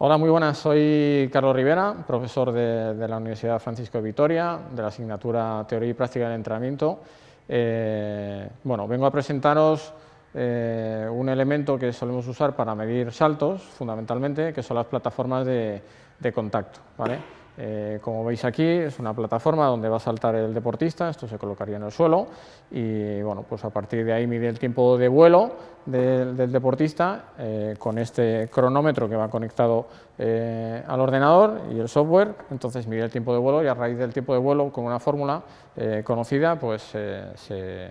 Hola, muy buenas. Soy Carlos Rivera, profesor de, la Universidad Francisco de Vitoria, de la asignatura Teoría y Práctica del Entrenamiento. Eh, bueno, vengo a presentaros eh, un elemento que solemos usar para medir saltos, fundamentalmente, que son las plataformas de, contacto. Eh, como veis aquí es una plataforma donde va a saltar el deportista, esto se colocaría en el suelo y bueno, pues a partir de ahí mide el tiempo de vuelo del, deportista eh, con este cronómetro que va conectado eh, al ordenador y el software, entonces mide el tiempo de vuelo y a raíz del tiempo de vuelo con una fórmula conocida pues se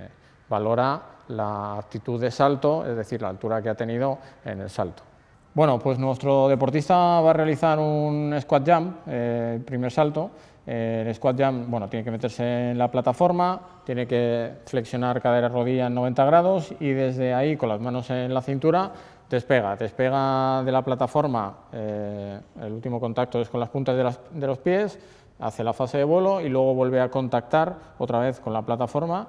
valora la actitud de salto, es decir, la altura que ha tenido en el salto. Bueno, pues nuestro deportista va a realizar un squat jump, eh, primer salto. Eh, el squat jump, bueno, tiene que meterse en la plataforma, tiene que flexionar cadera rodilla en 90 grados y desde ahí, con las manos en la cintura, despega. Despega de la plataforma, eh, el último contacto es con las puntas de, de los pies, hace la fase de vuelo y luego vuelve a contactar otra vez con la plataforma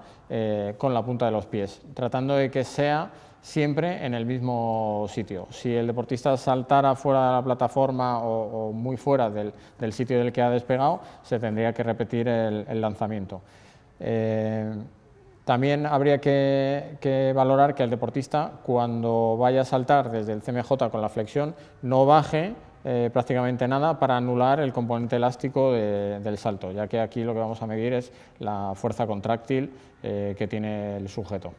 con la punta de los pies, tratando de que sea siempre en el mismo sitio. Si el deportista saltara fuera de la plataforma o, muy fuera del, sitio del que ha despegado, se tendría que repetir el, lanzamiento. Eh, también habría que, valorar que el deportista, cuando vaya a saltar desde el CMJ con la flexión, no baje eh, prácticamente nada para anular el componente elástico del salto, ya que aquí lo que vamos a medir es la fuerza contráctil eh, que tiene el sujeto.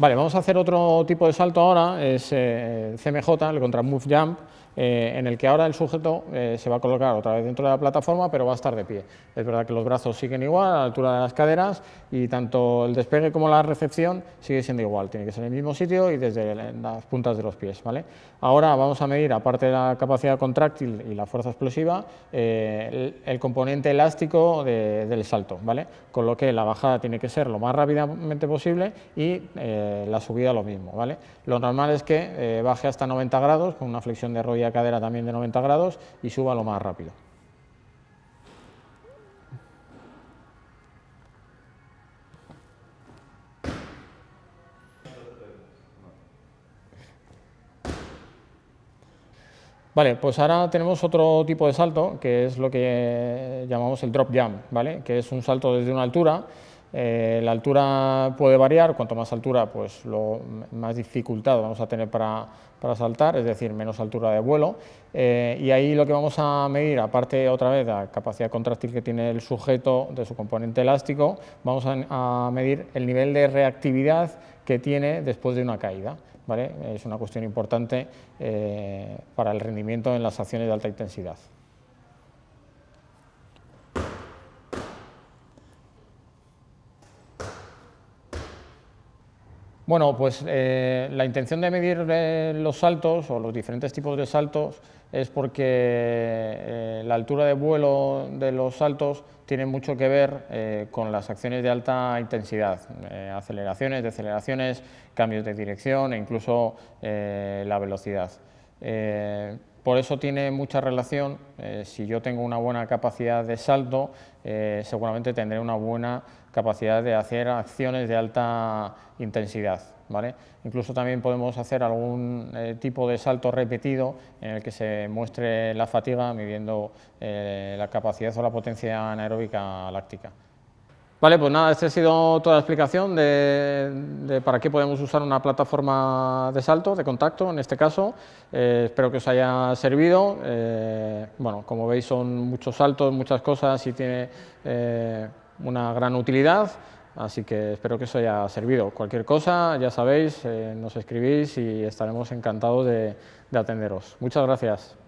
Vale, vamos a hacer otro tipo de salto ahora, es eh, CMJ, el contra Move Jump, eh, en el que ahora el sujeto eh, se va a colocar otra vez dentro de la plataforma, pero va a estar de pie. Es verdad que los brazos siguen igual, a la altura de las caderas, y tanto el despegue como la recepción sigue siendo igual, tiene que ser en el mismo sitio y desde las puntas de los pies. ¿vale? Ahora vamos a medir, aparte de la capacidad contráctil y la fuerza explosiva, eh, el, componente elástico del salto, ¿vale? con lo que la bajada tiene que ser lo más rápidamente posible y la subida lo mismo. ¿vale? Lo normal es que baje hasta 90 grados con una flexión de rodilla cadera también de 90 grados y suba lo más rápido. Vale, pues ahora tenemos otro tipo de salto, que es lo que llamamos el drop jump, ¿vale? que es un salto desde una altura eh, la altura puede variar, cuanto más altura, pues lo más dificultad vamos a tener para, saltar, es decir, menos altura de vuelo. Eh, y ahí lo que vamos a medir, aparte otra vez de la capacidad contráctil que tiene el sujeto de su componente elástico, vamos a, medir el nivel de reactividad que tiene después de una caída. ¿vale? Es una cuestión importante eh, para el rendimiento en las acciones de alta intensidad. Bueno, pues eh, la intención de medir eh, los saltos o los diferentes tipos de saltos es porque eh, la altura de vuelo de los saltos tiene mucho que ver con las acciones de alta intensidad, aceleraciones, deceleraciones, cambios de dirección e incluso la velocidad. Por eso tiene mucha relación, eh, si yo tengo una buena capacidad de salto, eh, seguramente tendré una buena capacidad de hacer acciones de alta intensidad. Incluso también podemos hacer algún eh, tipo de salto repetido en el que se muestre la fatiga midiendo la capacidad o la potencia anaeróbica láctica. Vale, pues nada, esta ha sido toda la explicación de, para qué podemos usar una plataforma de salto, de contacto en este caso. Eh, espero que os haya servido. Eh, bueno, como veis son muchos saltos, muchas cosas y tiene eh, una gran utilidad. Así que espero que os haya servido. Cualquier cosa, ya sabéis, nos escribís y estaremos encantados de atenderos. Muchas gracias.